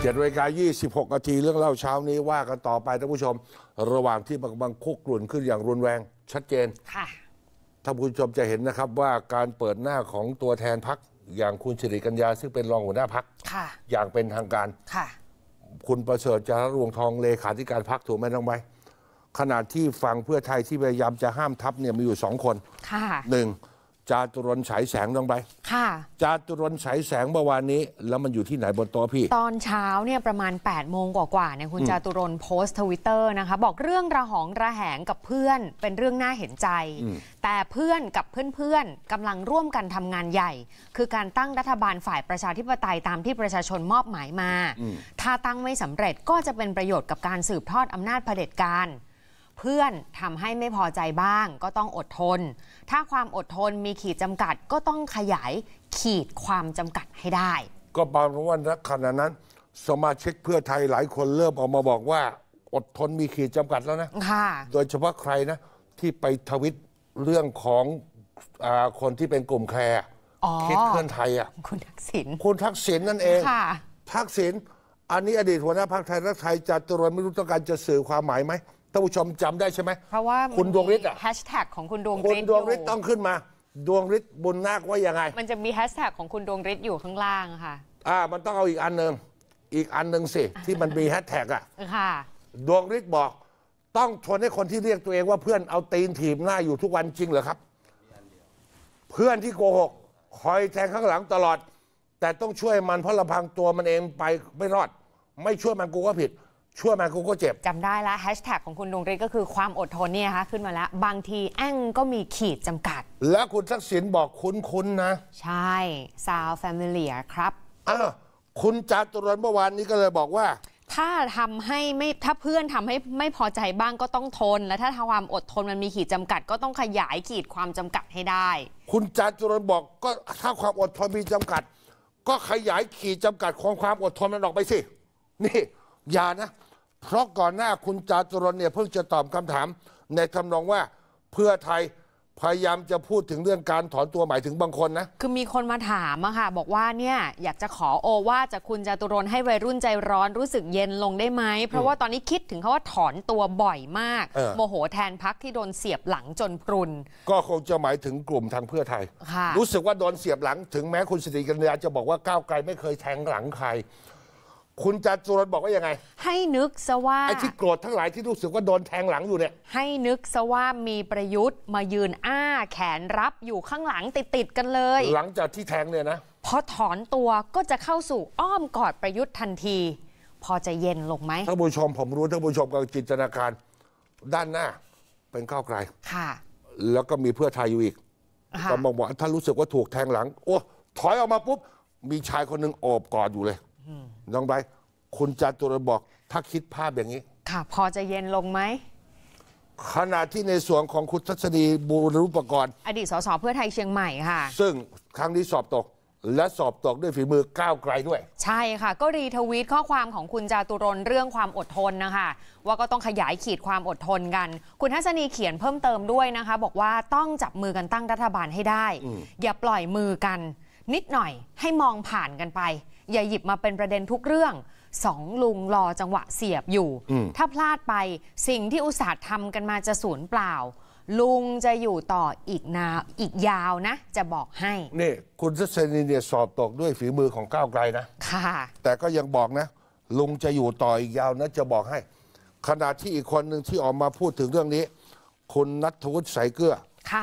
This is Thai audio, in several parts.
เจ็ดนาฬิกา26นาที เรื่องเล่าเช้านี้ว่ากันต่อไปท่านผู้ชม ระหว่างที่บางบางคุกกลุ่นขึ้นอย่างรุนแรงชัดเจน ค่ะท่านผู้ชมจะเห็นนะครับว่าการเปิดหน้าของตัวแทนพักอย่างคุณชิริกัญญา ซึ่งเป็นรองหัวหน้าพักค่ะ อย่างเป็นทางการ ค่ะ คุณประเสริฐจารรวงทองเลขาธิการพักถูกไหมน้องใบขนาดที่ฝั่งเพื่อไทยที่พยายามจะห้ามทับเนี่ยมีอยู่สองคน ค่ะ หนึ่งจาตุรนฉายแสงลงไป ค่ะ จาตุรนฉายแสงเมื่อวานนี้ แล้วมันอยู่ที่ไหนบนโต๊ะพี่ ตอนเช้าเนี่ยประมาณ8ปดโมงกว่าๆเนี่ยคุณจาตุรนโพสต์ทวิตเตอร์นะคะบอกเรื่องระหองระแหงกับเพื่อนเป็นเรื่องน่าเห็นใจ แต่เพื่อนกับเพื่อนๆกำลังร่วมกันทำงานใหญ่ คือการตั้งรัฐบาลฝ่ายประชาธิปไตยตามที่ประชาชนมอบหมายมา ถ้าตั้งไม่สำเร็จก็จะเป็นประโยชน์กับการสืบทอดอำนาจเผด็จการเพื่อนทำให้ไม่พอใจบ้างก็ต้องอดทน ถ้าความอดทนมีขีดจำกัดก็ต้องขยายขีดความจำกัดให้ได้ ก็บางวันนะขณะนั้น สมาชิกเพื่อไทยหลายคนเริ่มออกมาบอกว่า อดทนมีขีดจำกัดแล้วนะค่ะโดยเฉพาะใครนะที่ไปทวิตเรื่องของอคนที่เป็นกลุ่มแคร์คิดเคลื่อนไทยอ่ะคุณทักษิณคุณทักษิณนั่นเองทักษิณอันนี้อดีตหัวหน้าพรรคไทยรักไทยจัตรวจไม่รู้ต้องการจะสื่อความหมายไหมท่านผู้ชมจำได้ใช่ไหมเพราะว่าคุณดวงฤทธิ์อ่ะแฮชแท็กของคุณดวงฤทธิ์คุณดวงฤทธิ์ต้องขึ้นมา ดวงฤทธิ์บนหน้าว่ายังไง มันจะมีแฮชแท็กของคุณดวงฤทธิ์อยู่ข้างล่างค่ะอ่ามันต้องเอาอีกอันหนึ่งอีกอันหนึ่งสิที่มันมีแฮชแท็กอ่ะค่ะดวงฤทธิ์บอก ต้องทนให้คนที่เรียกตัวเองว่าเพื่อนเอาตีนถีบหน้าอยู่ทุกวันจริงเหรอครับเพื่อนที่โกหก คอยแทงข้างหลังตลอด แต่ต้องช่วยมันเพราะลำพังตัวมันเองไปไม่รอด ไม่ช่วยมันกูก็ผิดช่วยมากูก็เจ็บ จำได้ละแฮชแท็กของคุณดวงฤทธิ์ก็คือความอดทนเนี่ยนะคะขึ้นมาแล้ว บางทีแอ้งก็มีขีดจำกัด แล้วคุณทักษิณบอกคุ้นๆนะ ใช่ซาวแฟมิเลียครับอคุณจาตุรนเมื่อวานนี้ก็เลยบอกว่า ถ้าทำให้ไม่ถ้าเพื่อนทำให้ไม่พอใจบ้างก็ต้องทน และถ้าความอดทนมันมีขีดจำกัด ก็ต้องขยายขีดความจำกัดให้ได้ คุณจาตุรนบอกก็ถ้าความอดทนมีจำกัด ก็ขยายขีดจำกัดของความอดทนมันออกไปสิ นี่ อย่านะเพราะก่อนหน้าคุณจาตุรนเนี่ยเพิ่งจะตอบคำถามในคำนองว่าเพื่อไทยพยายามจะพูดถึงเรื่องการถอนตัวหมายถึงบางคนนะ คือมีคนมาถามอะค่ะบอกว่าเนี่ยอยากจะขอโอว่าจากคุณจตุรนให้วัยรุ่นใจร้อนรู้สึกเย็นลงได้ไหม เพราะว่าตอนนี้คิดถึงเขาว่าถอนตัวบ่อยมากโมโหแทนพักที่โดนเสียบหลังจนพรุนก็คงจะหมายถึงกลุ่มทางเพื่อไทยค่ะรู้สึกว่าโดนเสียบหลัง ถึงแม้คุณสิริกัญญาจะบอกว่าก้าวไกลไม่เคยแทงหลังใครคุณจันจรสุรนบอกว่ายังไง ให้นึกซะว่าไอ้ที่โกรธทั้งหลายที่รู้สึกว่าโดนแทงหลังอยู่เนี่ยให้นึกซะว่ามีประยุทธ์มายืนอ้าแขนรับอยู่ข้างหลังติดติดกันเลย หลังจากที่แทงเนี่ยนะพอถอนตัวก็จะเข้าสู่อ้อมกอดประยุทธ์ทันที พอจะเย็นลงไหมท่านผู้ชมผมรู้ท่านผู้ชมกำลังจินตนาการด้านหน้าเป็นข้าวไกลค่ะแล้วก็มีเพื่อไทยอยู่อีกก็มองวอาท่านรู้สึกว่าถูกแทงหลังโอ้ถอยออกมาปุ๊บมีชายคนหนึ่งโอบกอดอยู่เลยน้องไบรท์คุณจาตุรบอก ถ้าคิดภาพอย่างนี้ ค่ะพอจะเย็นลงไหมขณะที่ในส่วนของคุณทัศนีบูรุปกรณ์อดีตสสเพื่อไทยเชียงใหม่ค่ะ ซึ่งครั้งนี้สอบตก และสอบตกด้วยฝีมือก้าวไกลด้วย ใช่ค่ะ ก็รีทวีตข้อความของคุณจาตุรนเรื่องความอดทนนะคะว่าก็ต้องขยายขีดความอดทนกัน คุณทัศนีเขียนเพิ่มเติมด้วยนะคะ บอกว่าต้องจับมือกันตั้งรัฐบาลให้ได้อย่าปล่อยมือกัน นิดหน่อย ให้มองผ่านกันไปอย่าหยิบมาเป็นประเด็นทุกเรื่องสองลุงรอจังหวะเสียบอยู่ ถ้าพลาดไปสิ่งที่อุตส่าห์ทำกันมาจะสูญเปล่า ลุงจะอยู่ต่ออีกนาอีกยาวนะจะบอกให้นี่ คุณเันีเนี่ยสอบตกด้วยฝีมือของก้าวไกลนะค่ะแต่ก็ยังบอกนะ ลุงจะอยู่ต่ออีกยาวนะจะบอกให้ ขณะที่อีกคนหนึ่งที่ออกมาพูดถึงเรื่องนี้ คุณนัทวุฒิสายเกลือ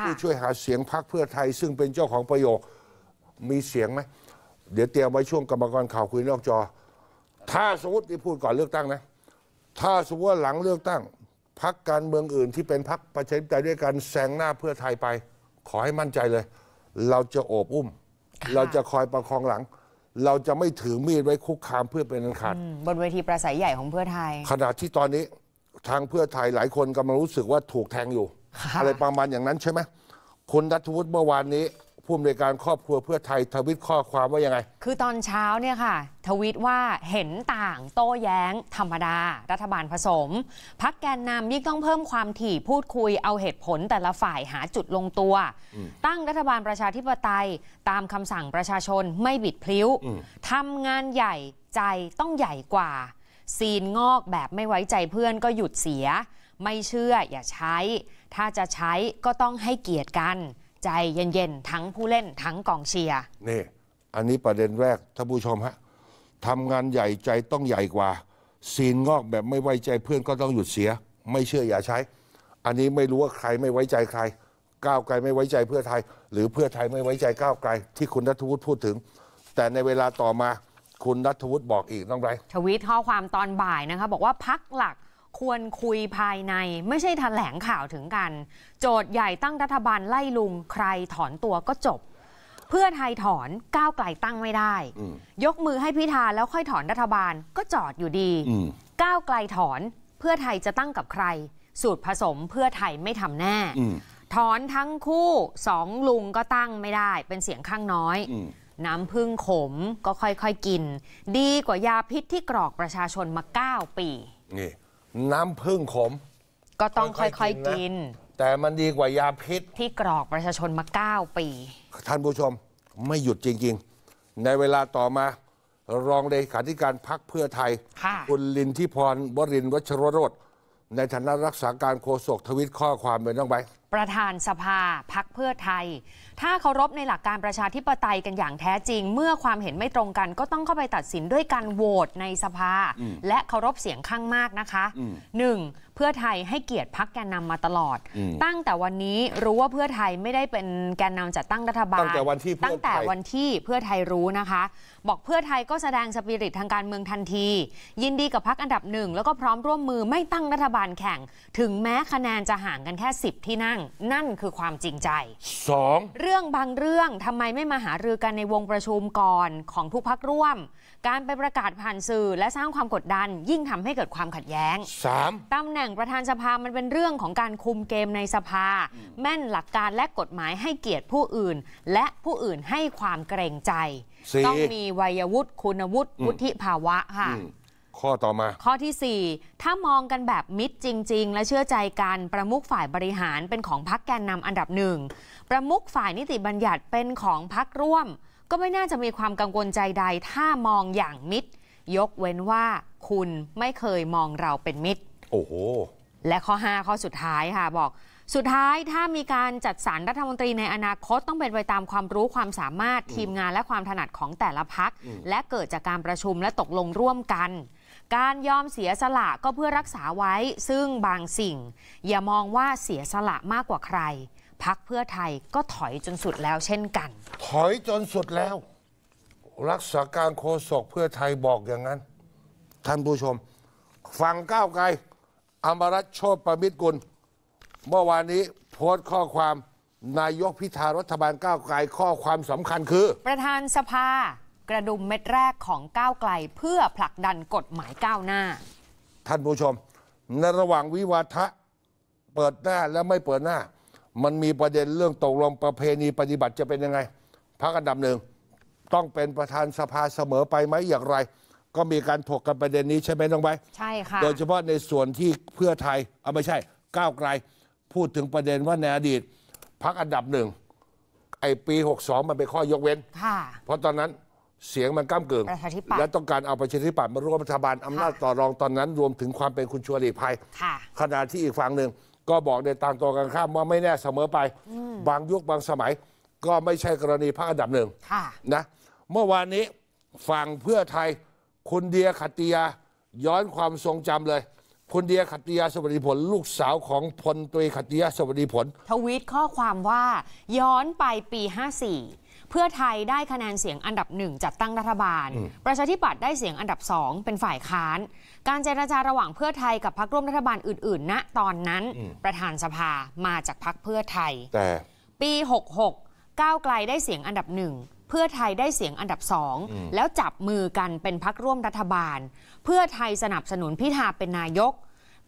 ผู้ช่วยหาเสียงพรรคเพื่อไทย ซึ่งเป็นเจ้าของประโยคมีเสียงไหมเดี๋ยวเตรียมไว้ช่วงกรรมกรข่าว คุยนอกจอ ถ้าสมมติที่พูดก่อนเลือกตั้งนะ ถ้าสมมติว่าหลังเลือกตั้ง พักการเมืองอื่นที่เป็นพักประชาธิปไตยด้วยกันแซงหน้าเพื่อไทยไป ขอให้มั่นใจเลย เราจะโอบอุ้ม เราจะคอยประคองหลัง เราจะไม่ถือมีดไว้คุกคามเพื่อเป็นอันขาดบนเวทีประสัยใหญ่ของเพื่อไทย ขณะที่ตอนนี้ทางเพื่อไทยหลายคนกำลังรู้สึกว่าถูกแทงอยู่อะไรประมาณอย่างนั้นใช่ไหมคุณรัฐวุฒิเมื่อวานนี้ผู้อำนวยการครอบครัวเพื่อไทยทวิตข้อความว่ายังไง คือตอนเช้าเนี่ยค่ะทวิตว่าเห็นต่างโต้แย้ง ธรรมดา รัฐบาลผสม พักแกนนำยิ่งต้องเพิ่มความถี่พูดคุยเอาเหตุผลแต่ละฝ่ายหาจุดลงตัว ตั้งรัฐบาลประชาธิปไตยตามคำสั่งประชาชนไม่บิดพลิ้วทำงานใหญ่ใจต้องใหญ่กว่า ซีนงอกแบบไม่ไว้ใจเพื่อน ก็หยุดเสีย ไม่เชื่ออย่าใช้ ถ้าจะใช้ก็ต้องให้เกียรติกันใจเย็นๆ ทั้งผู้เล่นทั้งกองเชียร์นี่อันนี้ประเด็นแรกท่านผู้ชมฮะทำงานใหญ่ใจต้องใหญ่กว่าซีนงอกแบบไม่ไว้ใจเพื่อนก็ต้องหยุดเสีย ไม่เชื่ออย่าใช้ อันนี้ไม่รู้ว่าใครไม่ไว้ใจใคร ก้าวไกลไม่ไว้ใจเพื่อไทย หรือเพื่อไทยไม่ไว้ใจก้าวไกล ที่คุณนัทวุฒิพูดถึง แต่ในเวลาต่อมาคุณนัทวุฒิบอกอีกต้องไรทวิตข้อความตอนบ่ายนะคะบอกว่าพักหลักควรคุยภายในไม่ใช่ถแถลงข่าวถึงกัน โจทย์ใหญ่ตั้งรัฐบาลไล่ลุงใครถอนตัวก็จบ เพื่อไทยถอนก้าวไกลตั้งไม่ได้ ยกมือให้พิธาแล้วค่อยถอนรัฐบาลก็จอดอยู่ดี ก้าวไกลถอนเพื่อไทยจะตั้งกับใคร สูตรผสมเพื่อไทยไม่ทำแน่ ถอนทั้งคู่สองลุงก็ตั้งไม่ได้ เป็นเสียงข้างน้อย น้ำพึ่งขมก็ค่อยๆกิน ดีกว่ายาพิษที่กรอกประชาชนมา9ปีนี่น้ำผึ้งขม ก็ต้องค่อยๆกิน แต่มันดีกว่ายาพิษที่กรอกประชาชนมา9ปี ท่านผู้ชมไม่หยุดจริงๆ ในเวลาต่อมา รองเลขาธิการพักเพื่อไทย คุณลินทิพรวรินวัชรโรดในฐานะรักษาการโฆษกทวิตข้อความเปน้องไปประธานสภาพักเพื่อไทย ถ้าเคารพในหลักการประชาธิปไตยกันอย่างแท้จริง เมื่อความเห็นไม่ตรงกัน ก็ต้องเข้าไปตัดสินด้วยการโหวตในสภา และเคารพเสียงข้างมากนะคะ 1. เพื่อไทยให้เกียรติพักแกนนำมาตลอด ตั้งแต่วันนี้รู้ว่าเพื่อไทยไม่ได้เป็นแกนนำจัดตั้งรัฐบาล ตั้งแต่วันที่ตั้งแต่วันที่เพื่อไทยรู้นะคะ บอกเพื่อไทยก็แสดงสปิริตทางการเมืองทันที ยินดีกับพักอันดับหนึ่งแล้วก็พร้อมร่วมมือไม่ตั้งรัฐบาลแข่ง ถึงแม้คะแนนจะห่างกันแค่10ที่นั่งางนั่นคือความจริงใจ 2. เรื่องบางเรื่องทำไมไม่มาหารือกันในวงประชุมก่อนของทุกพักร่วม การไปประกาศผ่านสื่อและสร้างความกดดันยิ่งทำให้เกิดความขัดแย้ง 3. ตำแหน่งประธานสภามันเป็นเรื่องของการคุมเกมในสภา แม่นหลักการและกฎหมายให้เกียรติผู้อื่น และผู้อื่นให้ความเกรงใจ 4. ต้องมีวัยวุฒิคุณวุฒิวุฒิภาวะค่ะข้อต่อมา ข้อที่ 4 ถ้ามองกันแบบมิตรจริง ๆ และเชื่อใจกัน ประมุขฝ่ายบริหารเป็นของพักแกนนำอันดับหนึ่งประมุขฝ่ายนิติบัญญัติเป็นของพักร่วม ก็ไม่น่าจะมีความกังวลใจใดถ้ามองอย่างมิตร ยกเว้นว่าคุณไม่เคยมองเราเป็นมิตร โอ้โห และข้อ 5ข้อสุดท้ายค่ะบอก สุดท้ายถ้ามีการจัดสรรรัฐมนตรีในอนาคตต้องเป็นไปตามความรู้ความสามารถทีมงานและความถนัดของแต่ละพักและเกิดจากการประชุมและตกลงร่วมกันการยอมเสียสละก็เพื่อรักษาไว้ ซึ่งบางสิ่ง อย่ามองว่าเสียสละมากกว่าใคร พักเพื่อไทยก็ถอยจนสุดแล้วเช่นกัน ถอยจนสุดแล้ว รักษาการโฆษกเพื่อไทยบอกอย่างนั้น ท่านผู้ชม ฟังก้าวไกลอมรัชโชคประมิตรกุลเมื่อวานนี้โพสต์ข้อความนายกพิธารัฐบาลก้าวไกลข้อความสำคัญคือ ประธานสภากระดุมเม็ดแรกของก้าวไกลเพื่อผลักดันกฎหมายก้าวหน้า ท่านผู้ชม ในระหว่างวิวาทะเปิดหน้าและไม่เปิดหน้า มันมีประเด็นเรื่องตกลงประเพณีปฏิบัติจะเป็นยังไงพักอันดับหนึ่งต้องเป็นประธานสภาเสมอไปไหมอย่างไร ก็มีการถกกันประเด็นนี้ใช่ไหมน้องใบใช่ค่ะ โดยเฉพาะในส่วนที่เพื่อไทยเอาไม่ใช่ ก้าวไกลพูดถึงประเด็นว่าในอดีตพักอันดับหนึ่งไอปี62มันเป็นข้อยกเว้นเพราะตอนนั้นเสียงมันก้ามเกิงและต้องการเอาประชาธิปัตย์มาร่วมรัฐบาลอำนาจต่อรองตอนนั้นรวมถึงความเป็นคุณชวนหลีกภัยค่ะขณะที่อีกฝั่งหนึ่ง ก็บอกในต่างตัวกันข้ามว่าไม่แน่เสมอไป บางยุคบางสมัย ก็ไม่ใช่กรณีพรรคอันดับหนึ่งค่ะนะเมื่อวานนี้ฝั่งเพื่อไทยคุณเดียขัตติยาย้อนความทรงจำเลย คุณเดียขัตติยาสวัสดิผลลูกสาวของพลตรีขัตติยาสวัสดิผลทวีตข้อความว่า ย้อนไปปี54เพื่อไทยได้คะแนน เสียงอันดับหนึ่งจัดตั้งรัฐบาล ประชาธิปัตย์ได้เสียงอันดับสองเป็นฝ่ายค้าน การเจรจาระหว่างเพื่อไทยกับพรรคร่วมรัฐบาลอื่นๆณตอนนั้นประธานสภามาจากพรรคเพื่อไทยแต่ปี66ก้าวไกลได้เสียงอันดับหนึ่งเพื่อไทยได้เสียงอันดับสองแล้วจับมือกันเป็นพักร่วมรัฐบาล เพื่อไทยสนับสนุนพิธาเป็นนายก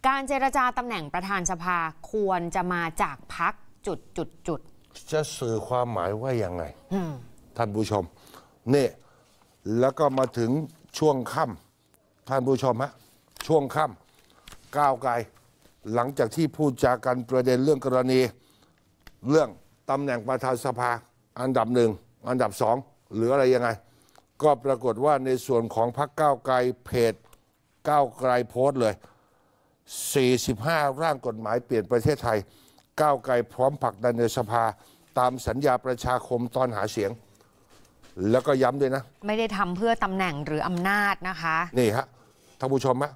การเจรจาตำแหน่งประธานสภาควรจะมาจากพักจุดจุดจุดจะสื่อความหมายว่ายังไง ท่านผู้ชม นี่ แล้วก็มาถึงช่วงค่ำท่านผู้ชมฮะ ช่วงค่ำก้าวไกล หลังจากที่พูดจากันประเด็นเรื่องกรณีเรื่องตำแหน่งประธานสภา อันดับหนึ่งอันดับสอง หรืออะไรยังไง ก็ปรากฏว่าในส่วนของพรรคก้าวไกลเพจก้าวไกลโพสต์เลย 45 ร่างกฎหมายเปลี่ยนประเทศไทยก้าวไกลพร้อมผักดันในสภาตามสัญญาประชาคมตอนหาเสียง แล้วก็ย้ำด้วยนะ ไม่ได้ทำเพื่อตำแหน่งหรืออำนาจนะคะ นี่ฮะ ท่านผู้ชมฮะ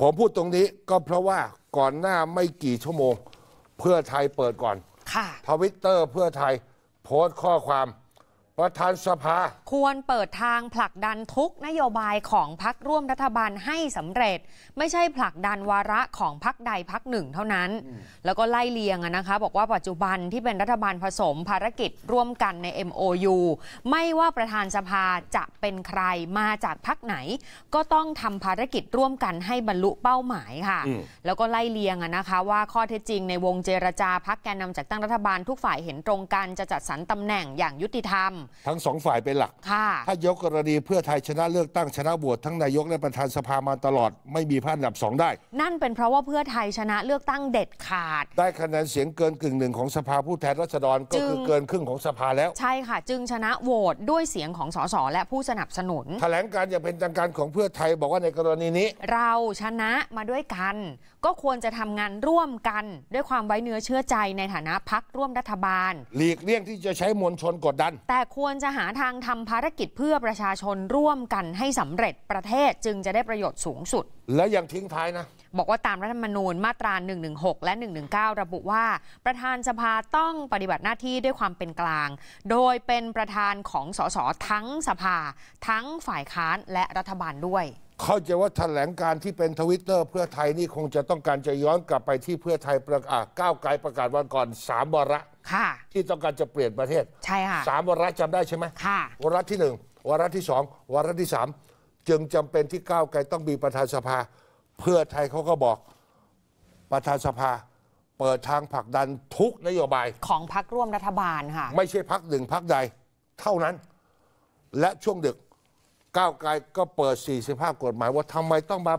ผมพูดตรงนี้ก็เพราะว่าก่อนหน้าไม่กี่ชั่วโมง เพื่อไทยเปิดก่อนค่ะทวิตเตอร์เพื่อไทยโพสต์ข้อความประธานสภา ควรเปิดทางผลักดันทุกนโยบายของพักร่วมรัฐบาลให้สำเร็จ ไม่ใช่ผลักดัน วาระของพักใดพักหนึ่ง เท่านั้น แล้วก็ไล่เลียงนะคะบอกว่าปัจจุบันที่เป็นรัฐบาลผสมภารกิจ ร่วมกันใน MOU ไม่ว่าประธานสภาจะเป็นใครมาจากพักไหน ก็ต้องทำภารกิจร่วมกันให้บรรลุเป้าหมายค่ะ แล้วก็ไล่เลียงนะคะว่าข้อเท็จจริง ในวงเจรจาพักแกนนำจากตั้งรัฐบาลทุกฝ่ายเห็นตรงกันจะจัดสรรตำแหน่งอย่างยุติธรรมทั้งสองฝ่ายเป็นหลักถ้ายกกรณีเพื่อไทยชนะเลือกตั้งชนะบวชทั้งนายกและประธานสภามาตลอดไม่มีพันดับสองได้ นั่นเป็นเพราะว่าเพื่อไทยชนะเลือกตั้งเด็ดขาด ได้คะแนนเสียงเกินกึ่งหนึ่งของสภาผู้แทนราษฎรก็คือเกินครึ่งของสภาแล้ว ใช่ค่ะจึงชนะโหวตด้วยเสียงของสสและผู้สนับสนุน แถลงการอย่างเป็นทางการของเพื่อไทยบอกว่าในกรณีนี้ เราชนะมาด้วยกัน ก็ควรจะทำงานร่วมกันด้วยความไว้เนื้อเชื่อใจในฐานะพักร่วมรัฐบาล หลีกเลี่ยงที่จะใช้มวลชนกดดัน แต่ควรจะหาทางทำภารกิจเพื่อประชาชนร่วมกันให้สำเร็จประเทศจึงจะได้ประโยชน์สูงสุด และยังทิ้งท้ายนะ บอกว่าตามรัฐธรรมนูญมาตรา116 และ 119 ระบุว่า ประธานสภาต้องปฏิบัติหน้าที่ด้วยความเป็นกลาง โดยเป็นประธานของสส ทั้งสภา ทั้งฝ่ายค้านและรัฐบาลด้วยเข้าใจว่าแถลงการที่เป็นทวิตเตอร์เพื่อไทยนี่คงจะต้องการจะย้อนกลับไปที่เพื่อไทยประกาศก้าวไกลประกาศวันก่อนสามวาระค่ะที่ต้องการจะเปลี่ยนประเทศใช่ค่ะสามวาระจำได้ใช่ไหมค่ะวาระที่หนึ่งวาระที่สองวาระที่สามจึงจำเป็นที่ก้าวไกลต้องมีประธานสภาเพื่อไทยเขาก็บอกประธานสภาเปิดทางผลักดันทุกนโยบาย ของพักร่วมรัฐบาลค่ะไม่ใช่พักหนึ่งพักใดเท่านั้นและช่วงดึกก้าวไกลก็เปิด 45 กฎหมาย ว่าทำไมต้องมา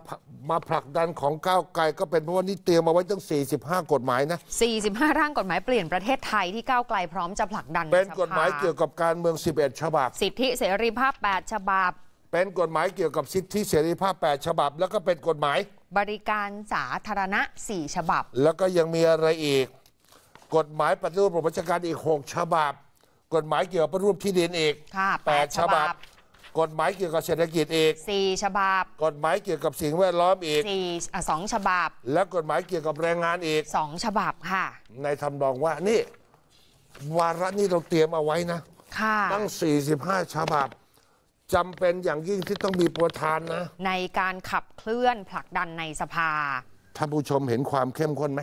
มาผลักดันของก้าวไกลก็เป็นเพราะว่านี่เตรียมมาไว้ตั้ง 45 กฎหมายนะ 45 ร่างกฎหมายเปลี่ยนประเทศไทยที่ก้าวไกลพร้อมจะผลักดันเป็นกฎหมายเกี่ยว กับการเมือง 11 ฉบับ สิทธิเสรีภาพ 8 ฉบับ เป็นกฎหมายเกี่ยวกับสิทธิเสรีภาพ 8 ฉบับ แล้วก็เป็นกฎหมาย บริการสาธารณะ 4 ฉบับ แล้วก็ยังมีอะไรอีก กฎหมายปฏิรูประชการอีก 6 ฉบับ กฎหมายเกี่ยวกับปฏิรูปที่ดินอีก 8 ฉบับกฎหมายเกี่ยวกับเศรษฐกิจอีกสี่ฉบับกฎหมายเกี่ยวกับสิ่งแวดล้อมอีกสี่สองฉบับ และกฎหมายเกี่ยวกับแรงงานอีกสองฉบับค่ะในทำนองว่านี่วาระนี้เราเตรียมเอาไว้นะค่ะตั้ง45ฉบับจำเป็นอย่างยิ่งที่ต้องมีประธานนะ ในการขับเคลื่อนผลักดันในสภาท่านผู้ชมเห็นความเข้มข้นไหม